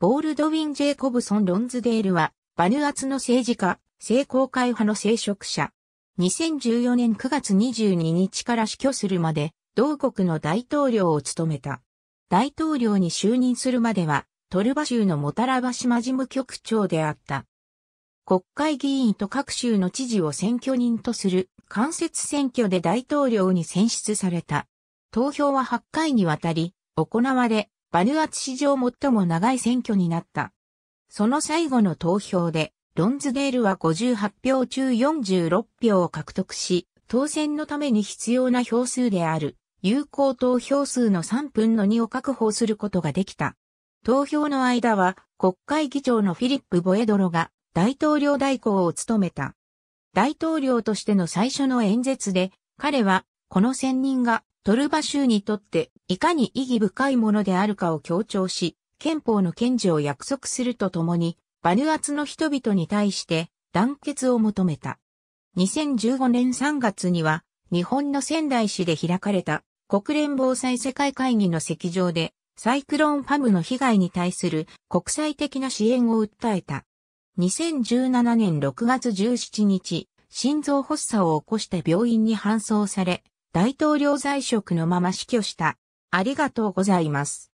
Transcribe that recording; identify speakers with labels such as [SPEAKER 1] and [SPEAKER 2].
[SPEAKER 1] ボールドウィン・ジェイコブソン・ロンズデールは、バヌアツの政治家、正公会派
[SPEAKER 2] の聖職者。2014年9月22日から死去するまで、同国の大統領を務めた。大統領に就任するまでは、トルバ州のモタラバ島事務局長であった。国会議員と各州の知事を選挙人とする間接選挙で大統領に選出された。投票は8回にわたり行われ、バヌアツ史上最も長い選挙になった。その最後の投票で、ロンズデールは58票中46票を獲得し、当選のために必要な票数である、有効投票数の3分の2を確保することができた。投票の間は、国会議長のフィリップ・ボエドロが大統領代行を務めた。大統領としての最初の演説で、彼はこの選任がトルバ州にとっていかに意義深いものであるかを強調し、憲法の堅持を約束するとともに、バヌアツの人々に対して団結を求めた。2015年3月には、日本の仙台市で開かれた国連防災世界会議の席上で、サイクロンファムの被害に対する国際的な支援を訴えた。2017年6月17日、心臓発作を起こして病院に搬送され、大統領在職の
[SPEAKER 1] まま死去した。ありがとうございます。